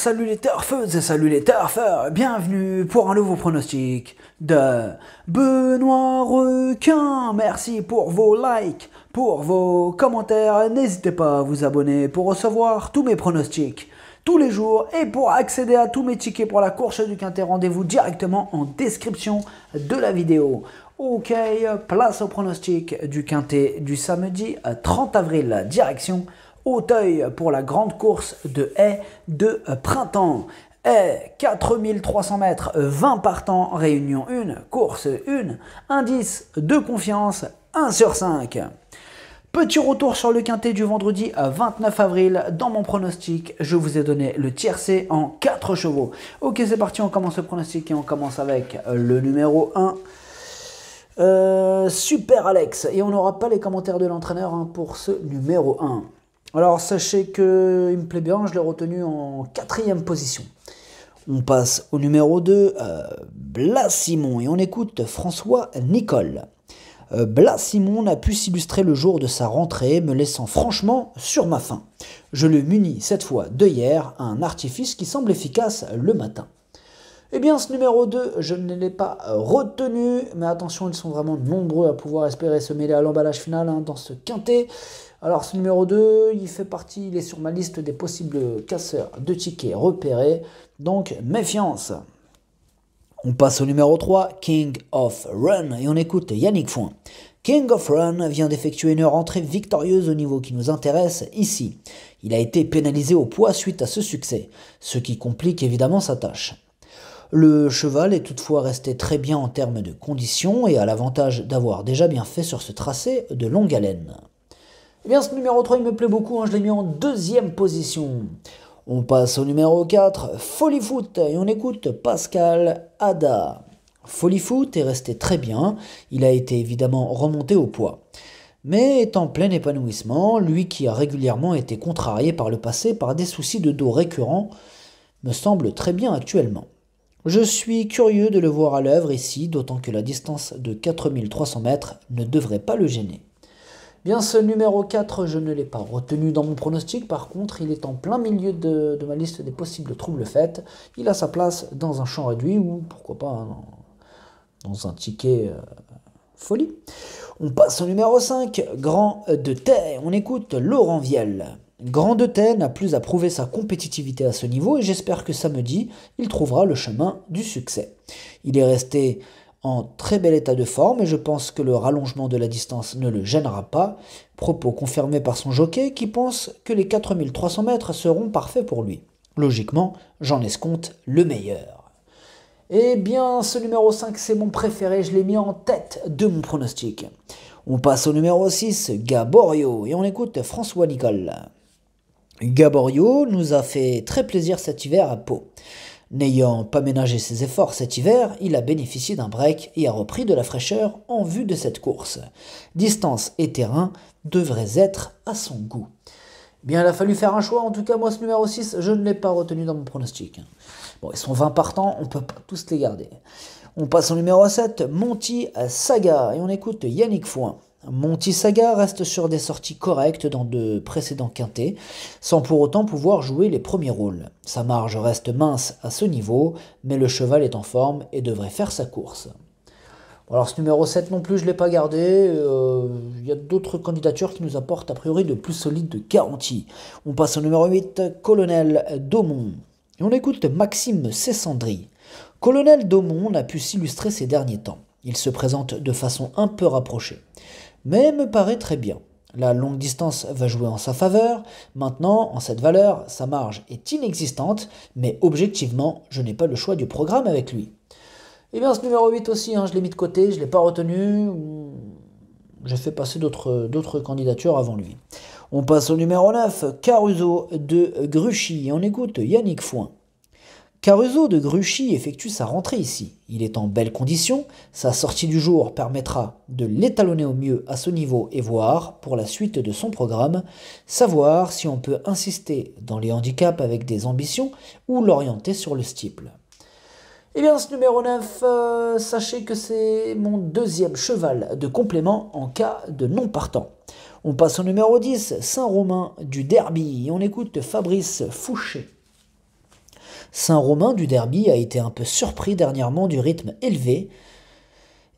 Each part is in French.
salut les turfeuses et salut les turfeurs, bienvenue pour un nouveau pronostic de Benoît Requin. Merci pour vos likes, pour vos commentaires, n'hésitez pas à vous abonner pour recevoir tous mes pronostics tous les jours et pour accéder à tous mes tickets pour la course du Quintet, rendez-vous directement en description de la vidéo. Ok, place au pronostic du Quintet du samedi 30 avril, direction Auteuil pour la grande course de haies de printemps. Haies, 4300 mètres, 20 partants, réunion 1, course 1, indice de confiance 1 sur 5. Petit retour sur le quintet du vendredi 29 avril. Dans mon pronostic, je vous ai donné le tiercé en 4 chevaux. Ok, c'est parti, on commence le pronostic et on commence avec euh, le numéro 1. Euh, super Alex. Et on n'aura pas les commentaires de l'entraîneur hein, pour ce numéro 1. Alors sachez qu'il me plaît bien, je l'ai retenu en quatrième position. On passe au numéro 2, euh, Simon, et on écoute François Nicole. Euh, Blas Simon a pu s'illustrer le jour de sa rentrée, me laissant franchement sur ma faim. Je le munis cette fois de hier, un artifice qui semble efficace le matin. Eh bien, ce numéro 2, je ne l'ai pas euh, retenu, mais attention, ils sont vraiment nombreux à pouvoir espérer se mêler à l'emballage final hein, dans ce quintet. Alors, ce numéro 2, il fait partie, il est sur ma liste des possibles casseurs de tickets repérés, donc méfiance. On passe au numéro 3, King of Run, et on écoute Yannick Fouin. King of Run vient d'effectuer une rentrée victorieuse au niveau qui nous intéresse ici. Il a été pénalisé au poids suite à ce succès, ce qui complique évidemment sa tâche. Le cheval est toutefois resté très bien en termes de conditions et a l'avantage d'avoir déjà bien fait sur ce tracé de longue haleine. Eh bien, ce numéro 3, il me plaît beaucoup, hein, je l'ai mis en deuxième position. On passe au numéro 4, Follyfoot et on écoute Pascal Ada. Follyfoot est resté très bien, il a été évidemment remonté au poids. Mais est en plein épanouissement, lui qui a régulièrement été contrarié par le passé par des soucis de dos récurrents, me semble très bien actuellement. Je suis curieux de le voir à l'œuvre ici, d'autant que la distance de 4300 mètres ne devrait pas le gêner. Bien, ce numéro 4, je ne l'ai pas retenu dans mon pronostic. Par contre, il est en plein milieu de, ma liste des possibles troubles faits. Il a sa place dans un champ réduit ou pourquoi pas hein, dans un ticket euh, folie. On passe au numéro 5, Grand de Terre. On écoute Laurent Vielle. Grande n'a plus à prouver sa compétitivité à ce niveau et j'espère que samedi, il trouvera le chemin du succès. Il est resté en très bel état de forme et je pense que le rallongement de la distance ne le gênera pas. Propos confirmés par son jockey qui pense que les 4300 mètres seront parfaits pour lui. Logiquement, j'en escompte le meilleur. Eh bien, ce numéro 5, c'est mon préféré, je l'ai mis en tête de mon pronostic. On passe au numéro 6, Gaborio, et on écoute François Nicole. Gaborio nous a fait très plaisir cet hiver à Pau. N'ayant pas ménagé ses efforts cet hiver, il a bénéficié d'un break et a repris de la fraîcheur en vue de cette course. Distance et terrain devraient être à son goût. Bien, il a fallu faire un choix. En tout cas, moi, ce numéro 6, je ne l'ai pas retenu dans mon pronostic. Bon, ils sont 20 partants, on peut pas tous les garder. On passe au numéro 7, Monty à Saga, et on écoute Yannick Fouin. Monty Saga reste sur des sorties correctes dans de précédents quintets, sans pour autant pouvoir jouer les premiers rôles. Sa marge reste mince à ce niveau, mais le cheval est en forme et devrait faire sa course. Alors ce numéro 7 non plus, je ne l'ai pas gardé. Euh, il y a d'autres candidatures qui nous apportent a priori de plus solides garanties. On passe au numéro 8, Colonel Daumont. on écoute Maxime Cessandry. Colonel Daumont n'a pu s'illustrer ces derniers temps. Il se présente de façon un peu rapprochée, mais me paraît très bien. La longue distance va jouer en sa faveur. Maintenant, en cette valeur, sa marge est inexistante, mais objectivement, je n'ai pas le choix du programme avec lui. Et eh bien, ce numéro 8 aussi, hein, je l'ai mis de côté, je ne l'ai pas retenu. J'ai fait passer d'autres candidatures avant lui. On passe au numéro 9, Caruso de Gruchy. On écoute Yannick Foin. Caruso de Gruchy effectue sa rentrée ici. Il est en belle condition, sa sortie du jour permettra de l'étalonner au mieux à ce niveau et voir, pour la suite de son programme, savoir si on peut insister dans les handicaps avec des ambitions ou l'orienter sur le stiple. Eh bien, ce numéro 9, euh, sachez que c'est mon deuxième cheval de complément en cas de non-partant. On passe au numéro 10, Saint-Romain du Derby. On écoute Fabrice Fouché. Saint-Romain du derby a été un peu surpris dernièrement du rythme élevé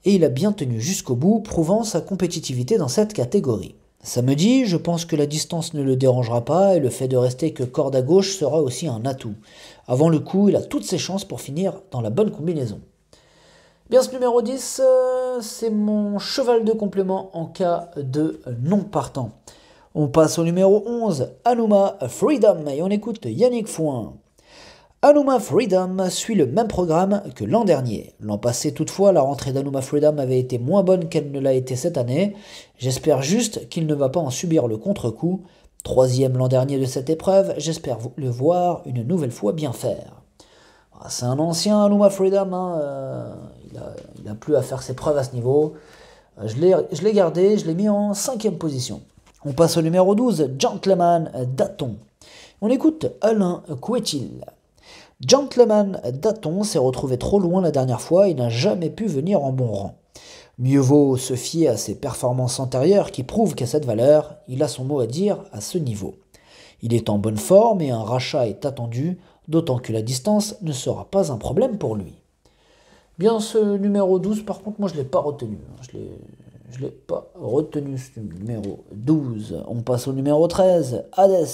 et il a bien tenu jusqu'au bout, prouvant sa compétitivité dans cette catégorie. Samedi, je pense que la distance ne le dérangera pas et le fait de rester que corde à gauche sera aussi un atout. Avant le coup, il a toutes ses chances pour finir dans la bonne combinaison. Bien, ce numéro 10, euh, c'est mon cheval de complément en cas de non-partant. On passe au numéro 11, Anuma Freedom, et on écoute Yannick Fouin. Anuma Freedom suit le même programme que l'an dernier. L'an passé, toutefois, la rentrée d'Aluma Freedom avait été moins bonne qu'elle ne l'a été cette année. J'espère juste qu'il ne va pas en subir le contre-coup. Troisième l'an dernier de cette épreuve, j'espère le voir une nouvelle fois bien faire. Ah, c'est un ancien Anuma Freedom, hein, euh, il, n'a plus à faire ses preuves à ce niveau. Euh, je l'ai gardé, je l'ai mis en cinquième position. On passe au numéro 12, Gentleman Daton. On écoute Alain Couetil. Gentleman Daton s'est retrouvé trop loin la dernière fois et n'a jamais pu venir en bon rang. Mieux vaut se fier à ses performances antérieures qui prouvent qu'à cette valeur, il a son mot à dire à ce niveau. Il est en bonne forme et un rachat est attendu, d'autant que la distance ne sera pas un problème pour lui. Bien ce numéro 12, par contre, moi je ne l'ai pas retenu. Hein. Je ne l'ai pas retenu ce numéro 12. On passe au numéro 13, Hades.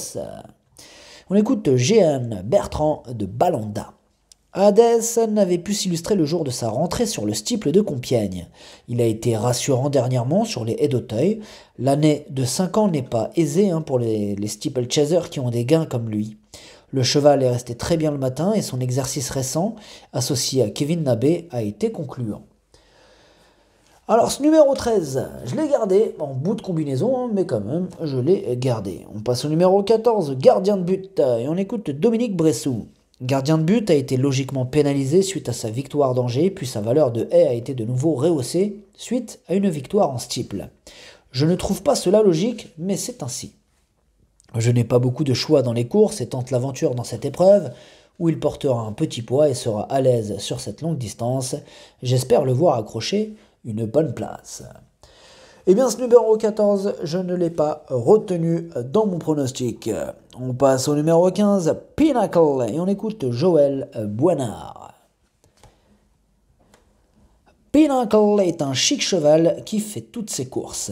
On écoute Jeanne Bertrand de Balanda. Hadès n'avait pu s'illustrer le jour de sa rentrée sur le stiple de Compiègne. Il a été rassurant dernièrement sur les haies d'Auteuil. L'année de 5 ans n'est pas aisée hein, pour les, les chasers qui ont des gains comme lui. Le cheval est resté très bien le matin et son exercice récent, associé à Kevin Nabé, a été concluant. Alors, ce numéro 13, je l'ai gardé, en bout de combinaison, hein, mais quand même, je l'ai gardé. On passe au numéro 14, gardien de but, euh, et on écoute Dominique Bressou. Gardien de but a été logiquement pénalisé suite à sa victoire d'Angers, puis sa valeur de haie a été de nouveau rehaussée suite à une victoire en stiple. Je ne trouve pas cela logique, mais c'est ainsi. Je n'ai pas beaucoup de choix dans les courses et tente l'aventure dans cette épreuve, où il portera un petit poids et sera à l'aise sur cette longue distance. J'espère le voir accroché une bonne place. Eh bien, ce numéro 14, je ne l'ai pas retenu dans mon pronostic. On passe au numéro 15, Pinnacle, et on écoute Joël Boinard. Pinnacle est un chic cheval qui fait toutes ses courses.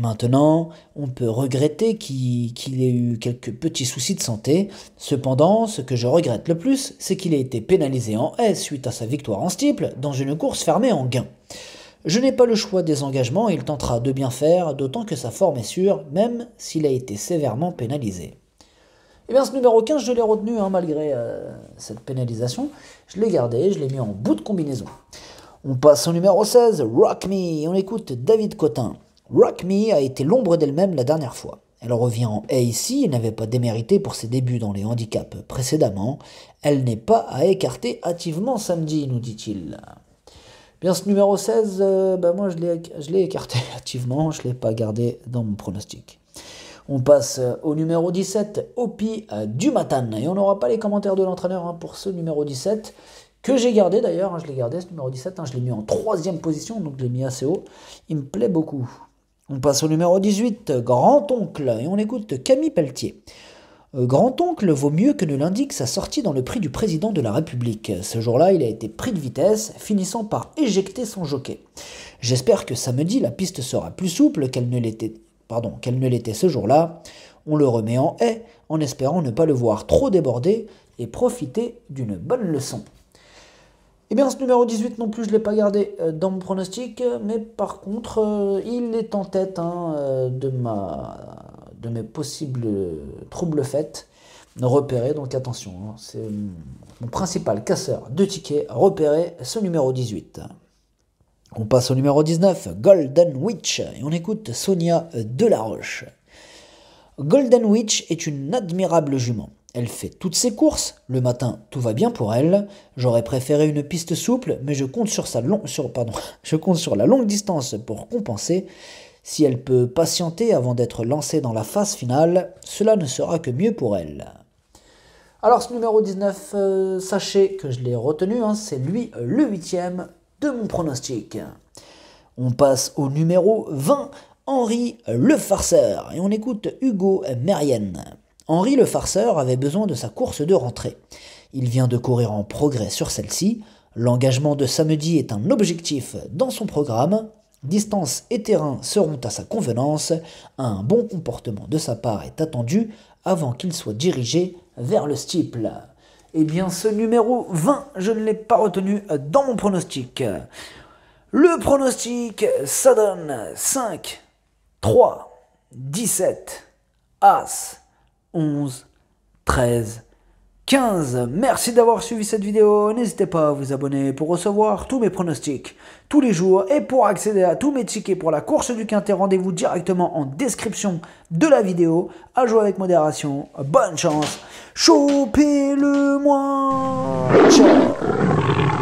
Maintenant, on peut regretter qu'il ait eu quelques petits soucis de santé. Cependant, ce que je regrette le plus, c'est qu'il ait été pénalisé en S suite à sa victoire en steeple dans une course fermée en gain. Je n'ai pas le choix des engagements il tentera de bien faire, d'autant que sa forme est sûre, même s'il a été sévèrement pénalisé. Et eh bien, ce numéro 15, je l'ai retenu hein, malgré euh, cette pénalisation. Je l'ai gardé, je l'ai mis en bout de combinaison. On passe au numéro 16, Rock Me. On écoute David Cotin. Rock Me a été l'ombre d'elle-même la dernière fois. Elle revient en A ici, n'avait pas démérité pour ses débuts dans les handicaps précédemment. Elle n'est pas à écarter hâtivement samedi, nous dit-il. Bien, ce numéro 16, euh, bah, moi je l'ai, écarté hâtivement, je ne l'ai pas gardé dans mon pronostic. On passe euh, au numéro 17, Opi Dumatan. du matin. Et on n'aura pas les commentaires de l'entraîneur hein, pour ce numéro 17, que j'ai gardé d'ailleurs. Hein, je l'ai gardé ce numéro 17, hein, je l'ai mis en troisième position, donc je l'ai mis assez haut. Il me plaît beaucoup. On passe au numéro 18, grand-oncle, et on écoute Camille Pelletier. Euh, grand-oncle vaut mieux que ne l'indique sa sortie dans le prix du président de la République. Ce jour-là, il a été pris de vitesse, finissant par éjecter son jockey. J'espère que samedi, la piste sera plus souple qu'elle ne l'était, pardon, qu'elle ne l'était ce jour-là. On le remet en haie, en espérant ne pas le voir trop débordé et profiter d'une bonne leçon. Et eh bien, ce numéro 18 non plus, je ne l'ai pas gardé euh, dans mon pronostic, mais par contre, euh, il est en tête hein, euh, de, ma, de mes possibles troubles faits repérés. Donc attention, hein, c'est mon principal casseur de tickets, repéré, ce numéro 18. On passe au numéro 19, Golden Witch, et on écoute Sonia Delaroche. Golden Witch est une admirable jument. Elle fait toutes ses courses, le matin tout va bien pour elle. J'aurais préféré une piste souple, mais je compte sur, long... sur... je compte sur la longue distance pour compenser. Si elle peut patienter avant d'être lancée dans la phase finale, cela ne sera que mieux pour elle. Alors ce numéro 19, euh, sachez que je l'ai retenu, hein, c'est lui euh, le huitième de mon pronostic. On passe au numéro 20, Henri le farceur, et on écoute Hugo Merienne. Henri le farceur avait besoin de sa course de rentrée. Il vient de courir en progrès sur celle-ci. L'engagement de samedi est un objectif dans son programme. Distance et terrain seront à sa convenance. Un bon comportement de sa part est attendu avant qu'il soit dirigé vers le steeple. Eh bien, ce numéro 20, je ne l'ai pas retenu dans mon pronostic. Le pronostic, ça donne 5, 3, 17, As, 11, 13, 15. Merci d'avoir suivi cette vidéo. N'hésitez pas à vous abonner pour recevoir tous mes pronostics tous les jours et pour accéder à tous mes tickets pour la course du quintet, rendez-vous directement en description de la vidéo. À jouer avec modération. Bonne chance. Chopez-le moi. Ciao.